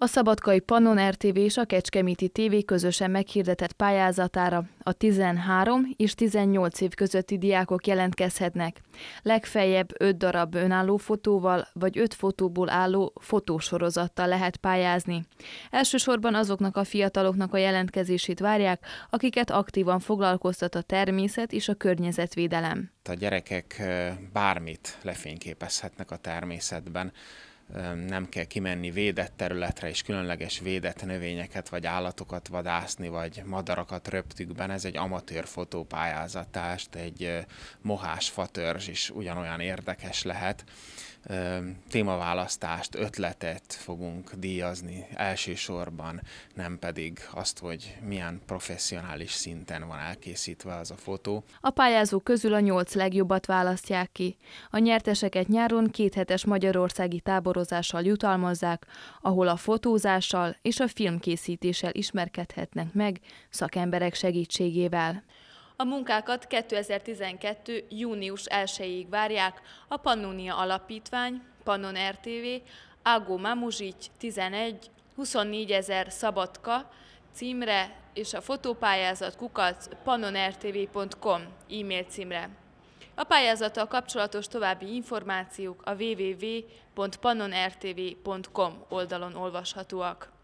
A Szabadkai Pannon RTV és a Kecskeméti TV közösen meghirdetett pályázatára a 13 és 18 év közötti diákok jelentkezhetnek. Legfeljebb 5 darab önálló fotóval vagy 5 fotóból álló fotósorozattal lehet pályázni. Elsősorban azoknak a fiataloknak a jelentkezését várják, akiket aktívan foglalkoztat a természet és a környezetvédelem. A gyerekek bármit lefényképezhetnek a természetben nem kell kimenni védett területre és különleges védett növényeket vagy állatokat vadászni, vagy madarakat röptükben. Ez egy amatőr fotópályázatást, egy mohás fatörzs is ugyanolyan érdekes lehet. Témaválasztást, ötletet fogunk díjazni elsősorban, nem pedig azt, hogy milyen professzionális szinten van elkészítve az a fotó. A pályázók közül a nyolc legjobbat választják ki. A nyerteseket nyáron kéthetes magyarországi tábor monitorozással jutalmazzák, ahol a fotózással és a filmkészítéssel ismerkedhetnek meg szakemberek segítségével. A munkákat 2012. június 1-ig várják a Pannonia Alapítvány, Pannon RTV, Ágó Mamuzsics 11, 24 ezer Szabadka címre és a fotópályázat kukac pannonrtv.com e-mail címre. A pályázattal kapcsolatos további információk a www.pannonrtv.com oldalon olvashatóak.